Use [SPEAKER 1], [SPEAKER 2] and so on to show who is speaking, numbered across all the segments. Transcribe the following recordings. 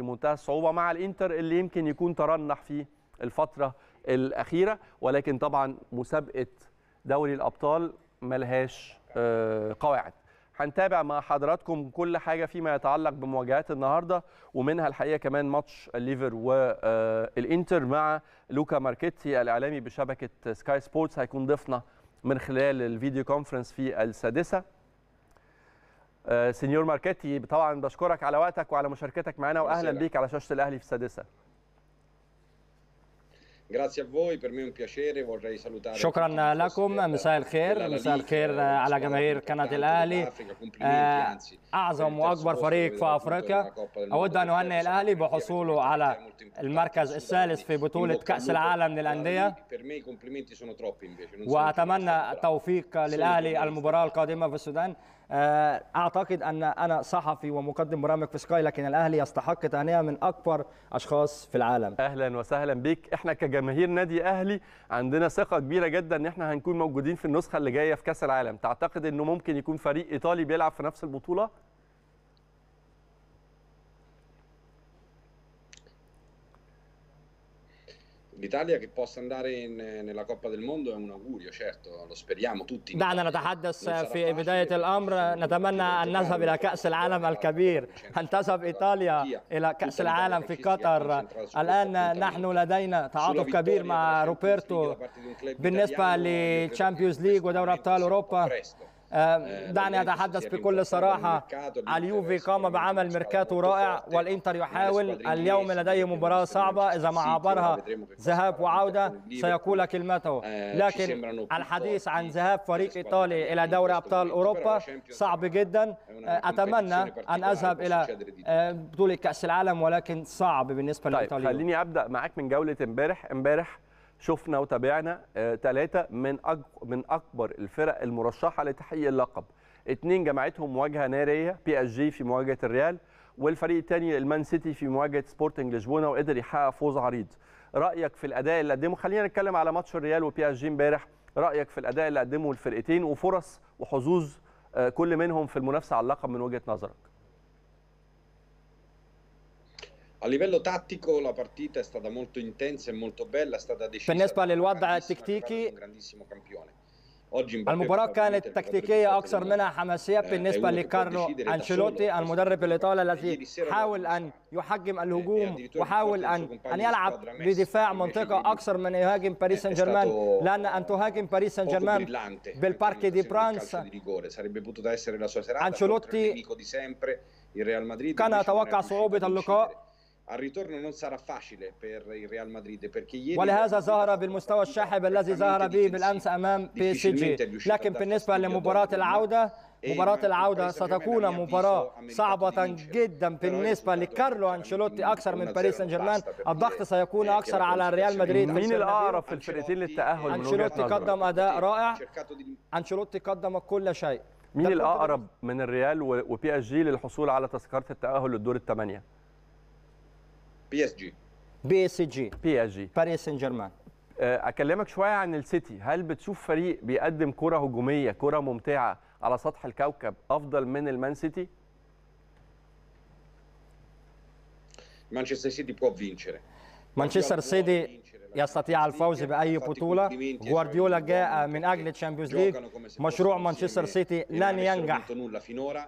[SPEAKER 1] في منتهى الصعوبه مع الانتر اللي يمكن يكون ترنح في الفتره الاخيره ولكن طبعا مسابقه دوري الابطال ملهاش آه، قواعد هنتابع مع حضراتكم كل حاجه فيما يتعلق بمواجهات النهارده ومنها الحقيقه كمان ماتش الليفر والانتر آه، مع لوكا ماركيتي الاعلامي بشبكه سكاي سبورتس هيكون ضيفنا من خلال الفيديو كونفرنس في السادسه آه، سينيور ماركيتي طبعا بشكرك على وقتك وعلى مشاركتك معنا واهلا بيك على شاشه الاهلي في السادسه
[SPEAKER 2] شكرا
[SPEAKER 3] لكم مساء الخير مساء الخير eh, على جماهير قناه الاهلي آه، اعظم واكبر فريق في افريقيا اود ان اهنئ الاهلي بحصوله على المركز الثالث في بطوله كاس العالم للانديه
[SPEAKER 2] واتمنى
[SPEAKER 3] التوفيق للاهلي المباراه القادمه في السودان آه، اعتقد ان انا صحفي ومقدم برامج في سكاي لكن الاهلي يستحق تهنئه
[SPEAKER 1] من اكبر اشخاص في العالم اهلا وسهلا بك احنا كجماهير نادي اهلي عندنا ثقه كبيره جدا ان احنا هنكون موجودين في النسخه اللي جايه في كاس العالم تعتقد انه ممكن يكون فريق ايطالي بيلعب في نفس البطوله
[SPEAKER 2] l'Italia che possa andare in, nella Coppa del Mondo è un augurio certo lo speriamo tutti
[SPEAKER 3] دعنا نتحدث في بداية الأمر نتمنى أن نذهب إلى كأس العالم الكبير أن تذهب إيطاليا إلى كأس العالم في قطر الآن نحن لدينا تعاطف كبير مع روبرتو بالنسبة للشامبيونز ليج ودوري أبطال أوروبا آه، دعني اتحدث بكل صراحه اليوفي قام يعني بعمل ميركاتو رائع والانتر يحاول اليوم لديه مباراه صعبه اذا ما عبرها ذهاب وعوده سيقول كلمته
[SPEAKER 2] آه، لكن
[SPEAKER 3] الحديث عن ذهاب فريق ايطالي الى دوري ابطال اوروبا صعب جدا آه، اتمنى ان اذهب الى بطوله كاس العالم
[SPEAKER 1] ولكن صعب بالنسبه طيب خليني ابدا معاك من جوله امبارح امبارح شفنا وتابعنا ثلاثه آه، من من اكبر الفرق المرشحه لتحقيق اللقب اثنين جمعتهم مواجهه ناريه بي اس جي في مواجهه الريال والفريق الثاني المان سيتي في مواجهه سبورتنج لشبونه وقدر يحقق فوز عريض رايك في الاداء اللي قدمه خلينا نتكلم على ماتش الريال وبي اس جي امبارح رايك في الاداء اللي قدمه الفرقتين وفرص وحظوظ آه، كل منهم في المنافسه على اللقب من وجهه نظرك
[SPEAKER 2] A livello tattico la partita è stata molto intensa e molto bella, è stata decisa.
[SPEAKER 1] بالنسبة للوضع
[SPEAKER 3] التكتيكي
[SPEAKER 2] المباراة كانت تكتيكية أكثر
[SPEAKER 3] منها حماسية بالنسبة لكارلو أنشيلوتي المدرب الإيطالي الذي حاول أن يحجم الهجوم وحاول أن أن يلعب بدفاع منطقة أكثر من يهاجم باريس سان جيرمان
[SPEAKER 2] لأن أن تهاجم باريس سان جيرمان بالبارك دي برانس أنشيلوتي كان يتوقع صعوبة اللقاء الريtorno non sarà facile per il Real Madrid perché ieri ولهذا ظهر
[SPEAKER 3] بالمستوى الشاحب الذي ظهر به بالامس امام بي سي جي لكن بالنسبه لمباراه العوده مباراة e العودة ستكون مباراة صعبة جدا بالنسبة لكارلو أنشيلوتي أكثر من باريس سان جيرمان الضغط سيكون eh, أكثر على ريال مدريد مين الأقرب
[SPEAKER 1] في الفرقتين للتأهل أنشيلوتي قدم أداء رائع أنشيلوتي قدم كل شيء مين الأقرب من الريال وبي اس جي للحصول على تذكرة التأهل للدور الثمانية؟ بي اس جي بي اس جي بي اس جي باريس سان جيرمان آه، اكلمك شويه عن السيتي هل بتشوف فريق بيقدم كره هجوميه كره ممتعه على سطح الكوكب افضل من المان سيتي
[SPEAKER 2] مانشستر سيتي può vincere
[SPEAKER 3] مانشستر سيتي يستطيع الفوز باي بطوله جوارديولا جاء من اجل تشامبيونز ليج مشروع مانشستر سيتي لن ينجح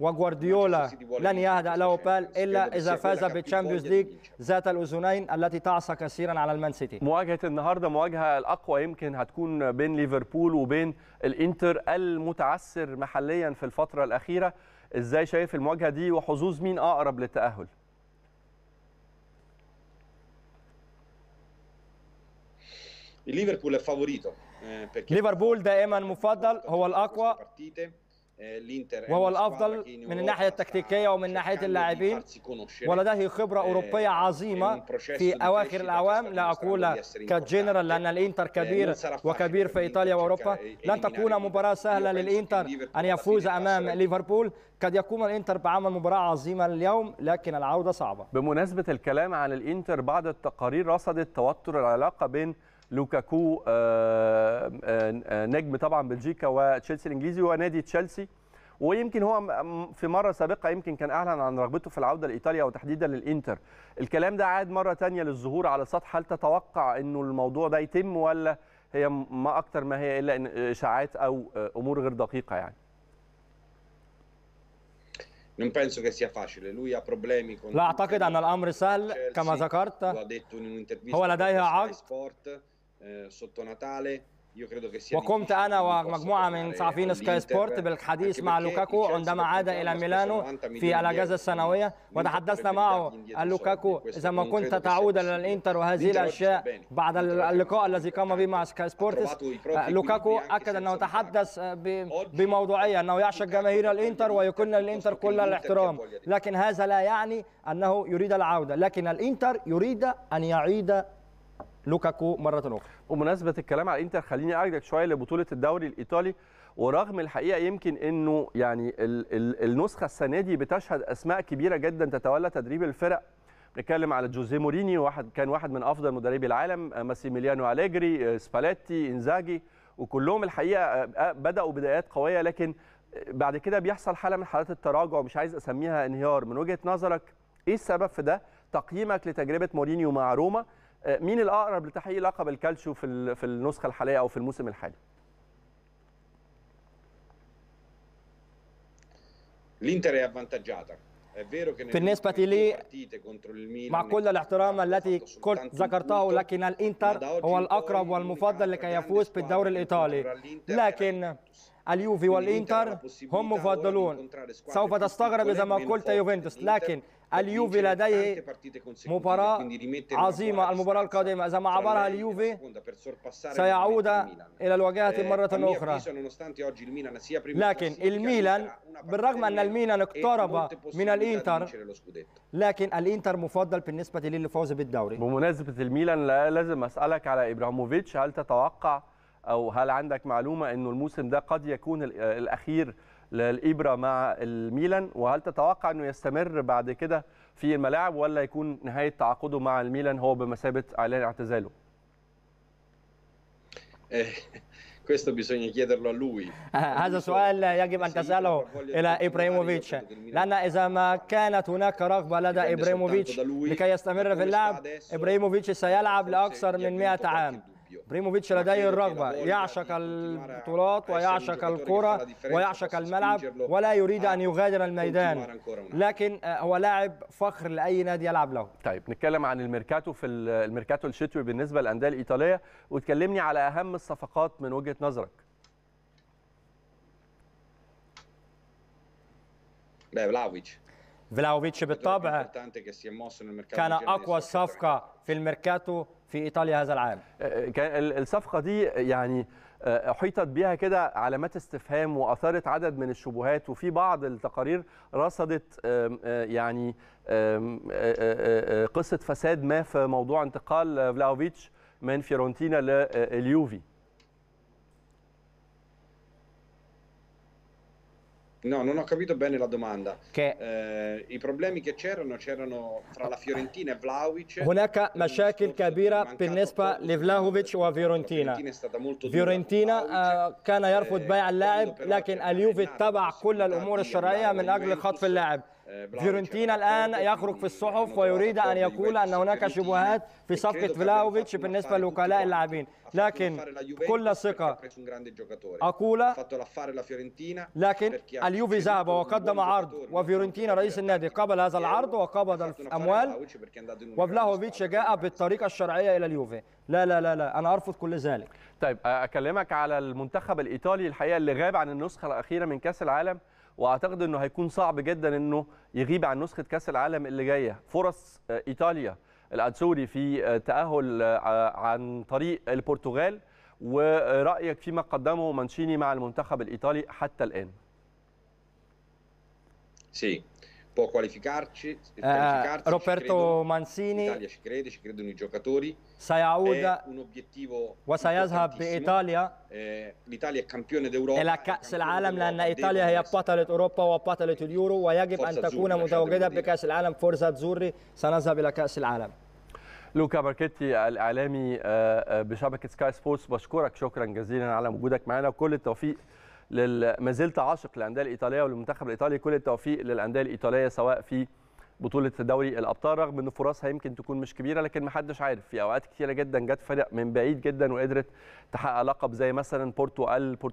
[SPEAKER 3] وجوارديولا لن يهدا له بال الا اذا فاز بالتشامبيونز
[SPEAKER 2] ليج
[SPEAKER 1] ذات الاذنين التي تعصى كثيرا على المان سيتي مواجهه النهارده مواجهه الاقوى يمكن هتكون بين ليفربول وبين الانتر المتعثر محليا في الفتره الاخيره ازاي شايف المواجهه دي وحظوظ مين اقرب للتاهل ليفربول è
[SPEAKER 2] favorito ليفربول دائما مفضل هو الاقوى وهو
[SPEAKER 3] الافضل من الناحيه التكتيكيه ومن ناحيه اللاعبين
[SPEAKER 2] ولديه خبره اوروبيه
[SPEAKER 3] عظيمه في اواخر الاعوام لا اقول كجنرال لان الانتر كبير وكبير في ايطاليا واوروبا لن تكون مباراه سهله للانتر ان يفوز امام
[SPEAKER 1] ليفربول قد يقوم الانتر بعمل مباراه عظيمه اليوم لكن العوده صعبه بمناسبه الكلام عن الانتر بعد التقارير رصدت توتر العلاقه بين لوكاكو آه، آه، آه، نجم طبعا بلجيكا وتشيلسي الانجليزي ونادي تشيلسي ويمكن هو في مره سابقه يمكن كان اعلن عن رغبته في العوده لايطاليا وتحديدا للانتر الكلام ده عاد مره تانية للظهور على السطح هل تتوقع انه الموضوع ده يتم ولا هي ما اكتر ما هي الا اشاعات او امور غير دقيقه يعني
[SPEAKER 2] Non penso che sia facile, lui ha problemi con لا اعتقد
[SPEAKER 1] ان الامر
[SPEAKER 3] سهل
[SPEAKER 2] كما ذكرت هو لديه عقد سوتو ناتالي وقمت أنا ومجموعة من صحفيين سكاي سبورت بالحديث مع لوكاكو عندما عاد إلى ميلانو في الأجازة
[SPEAKER 3] السنوية وتحدثنا معه قال لوكاكو إذا ما كنت تعود إلى الإنتر وهذه الأشياء بعد اللقاء الذي قام به مع سكاي سبورت لوكاكو أكد أنه تحدث بموضوعية أنه يعشق جماهير الإنتر ويكن للإنتر كل الاحترام لكن هذا لا يعني أنه يريد العودة لكن الإنتر يريد أن يعيد
[SPEAKER 1] لوكاكو مره اخرى ومناسبه الكلام على الانتر خليني اخدك شويه لبطوله الدوري الايطالي ورغم الحقيقه يمكن انه يعني النسخه السنه دي بتشهد اسماء كبيره جدا تتولى تدريب الفرق نتكلم على جوزيه مورينيو واحد كان واحد من افضل مدربي العالم آه، ماسيميليانو اليجري آه، سباليتي انزاجي وكلهم الحقيقه آه، بداوا بدايات قويه لكن بعد كده بيحصل حاله من حالات التراجع مش عايز اسميها انهيار من وجهه نظرك ايه السبب في ده تقييمك لتجربه مورينيو مع روما مين الاقرب لتحقيق لقب الكالشيو في في النسخه الحاليه او في الموسم الحالي؟
[SPEAKER 2] الانتر في النسبة بالنسبة لي مع كل
[SPEAKER 3] الاحترام التي كنت ذكرته لكن الانتر هو الأقرب والمفضل لكي يفوز بالدوري الإيطالي لكن اليوفي والانتر هم مفضلون سوف تستغرب اذا ما قلت يوفنتوس لكن اليوفي لديه مباراة عظيمة المباراة القادمة إذا ما عبرها اليوفي
[SPEAKER 2] سيعود
[SPEAKER 3] إلى الواجهة مرة أخرى
[SPEAKER 2] لكن الميلان بالرغم
[SPEAKER 3] أن الميلان اقترب من الإنتر
[SPEAKER 1] لكن الإنتر مفضل بالنسبة للفوز بالدوري بمناسبة الميلان لازم أسألك على إبراهيموفيتش هل تتوقع او هل عندك معلومه انه الموسم ده قد يكون الاخير للابره مع الميلان وهل تتوقع انه يستمر بعد كده في الملاعب ولا يكون نهايه تعاقده مع الميلان هو بمثابه اعلان اعتزاله؟
[SPEAKER 2] eh,
[SPEAKER 1] هذا سؤال
[SPEAKER 2] يجب أن
[SPEAKER 3] تسأله إلى إبراهيموفيتش لأن إذا ما كانت هناك رغبة لدى إبراهيموفيتش لكي يستمر في اللعب إبراهيموفيتش سيلعب لأكثر من 100 عام ابراهيموفيتش لديه الرغبه يعشق البطولات ويعشق الكره ويعشق الملعب ولا
[SPEAKER 2] يريد ان
[SPEAKER 1] يغادر الميدان لكن هو لاعب فخر لاي نادي يلعب له طيب نتكلم عن الميركاتو في الميركاتو الشتوي بالنسبه للانديه الايطاليه وتكلمني على اهم الصفقات من وجهه نظرك
[SPEAKER 2] لا بلاويتش فلاوفيتش بالطبع كان اقوى
[SPEAKER 3] صفقه في الميركاتو
[SPEAKER 1] في ايطاليا هذا العام أه، أه، الصفقه دي يعني أه، حيطت بيها كده علامات استفهام واثارت عدد من الشبهات وفي بعض التقارير رصدت يعني قصه فساد ما في موضوع انتقال فلاوفيتش من فيورنتينا لليوفي
[SPEAKER 2] No, non ho capito bene la domanda. Che... Eh, I problemi che c'erano c'erano tra la Fiorentina e Vlaovic. هناك مشاكل
[SPEAKER 3] كبيرة بالنسبة لفلاهوفيتش وفيورنتينا. فيورنتينا كان يرفض بيع اللاعب لكن اليوفي اتبع كل الأمور الشرعية من أجل خطف اللاعب. فيورنتينا الآن يخرج في الصحف ويريد أن يقول أن هناك شبهات في صفقة فلاوفيتش بالنسبة لوكلاء اللاعبين لكن بكل ثقة
[SPEAKER 2] أقول لكن اليوفي ذهب وقدم عرض وفيورنتينا رئيس النادي
[SPEAKER 3] قبل هذا العرض وقبض الأموال
[SPEAKER 1] وفلاوفيتش جاء بالطريقة الشرعية إلى اليوفي لا لا لا لا أنا أرفض كل ذلك طيب أكلمك على المنتخب الإيطالي الحقيقة اللي غاب عن النسخة الأخيرة من كأس العالم واعتقد انه هيكون صعب جدا انه يغيب عن نسخه كاس العالم اللي جايه فرص آه، ايطاليا الادسوري في آه، تاهل آه، عن طريق البرتغال ورايك فيما قدمه مانشيني مع المنتخب الايطالي حتى الان. Sí.
[SPEAKER 2] può qualificarci, eh, qualificarci Roberto credono, Mancini l'Italia ci crede, ci credono i giocatori Sayaud, è un obiettivo وسيذهب eh, l'Italia è campione d'Europa la ca- se إلى كأس العالم لأن إيطاليا هي بطلة أوروبا
[SPEAKER 3] وبطلة اليورو ويجب أن تكون متواجدة بكأس العالم فرصة زوري سنذهب إلى كأس العالم
[SPEAKER 1] لوكا باركيتي الإعلامي بشبكة سكاي سبورتس بشكرك شكرا جزيلا على وجودك معنا وكل التوفيق لل... ما زلت عاشق للانديه الايطاليه والمنتخب الايطالي كل التوفيق للانديه الايطاليه سواء في بطوله دوري الابطال رغم ان فرصها يمكن تكون مش كبيره لكن ما حدش عارف في اوقات كتيره جدا جت فرق من بعيد جدا وقدرت تحقق لقب زي مثلا بورتو البورتو